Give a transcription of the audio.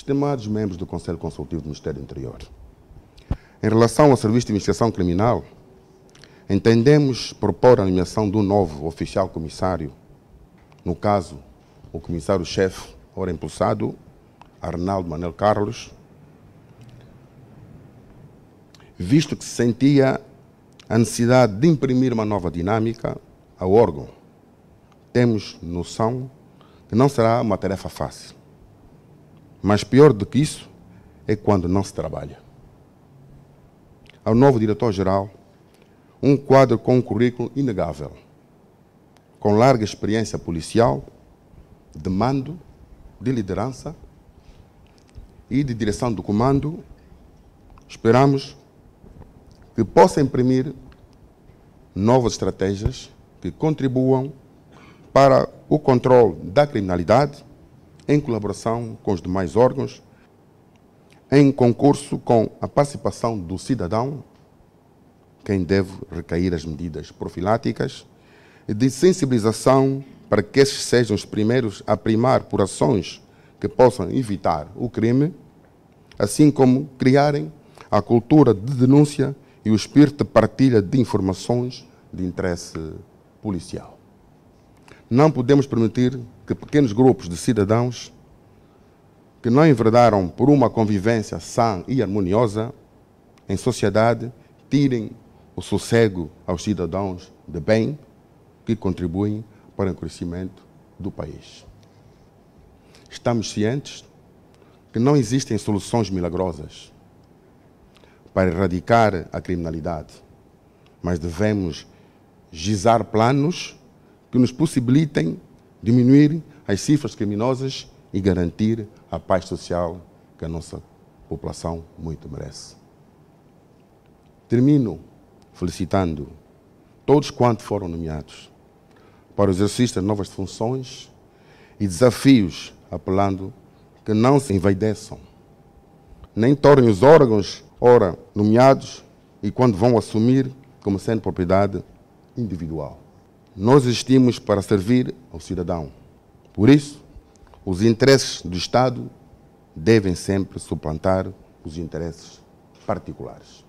Estimados membros do Conselho Consultivo do Ministério do Interior, em relação ao Serviço de Investigação Criminal, entendemos propor a nomeação de um novo oficial comissário, no caso, o comissário-chefe, ora impulsado, Arnaldo Manuel Carlos, visto que se sentia a necessidade de imprimir uma nova dinâmica ao órgão. Temos noção que não será uma tarefa fácil mas pior do que isso é quando não se trabalha. Ao novo diretor-geral, um quadro com um currículo inegável, com larga experiência policial, de mando, de liderança e de direção do comando, esperamos que possa imprimir novas estratégias que contribuam para o controle da criminalidade em colaboração com os demais órgãos, em concurso com a participação do cidadão, quem deve recair as medidas profiláticas, de sensibilização para que esses sejam os primeiros a primar por ações que possam evitar o crime, assim como criarem a cultura de denúncia e o espírito de partilha de informações de interesse policial. Não podemos permitir que pequenos grupos de cidadãos que não enverdaram por uma convivência sã e harmoniosa em sociedade tirem o sossego aos cidadãos de bem que contribuem para o crescimento do país. Estamos cientes que não existem soluções milagrosas para erradicar a criminalidade, mas devemos gizar planos que nos possibilitem diminuir as cifras criminosas e garantir a paz social que a nossa população muito merece. Termino felicitando todos quantos foram nomeados para o exercício de novas funções e desafios, apelando que não se envaideçam, nem tornem os órgãos, ora nomeados, e quando vão assumir como sendo propriedade individual. Nós existimos para servir ao cidadão. Por isso, os interesses do Estado devem sempre suplantar os interesses particulares.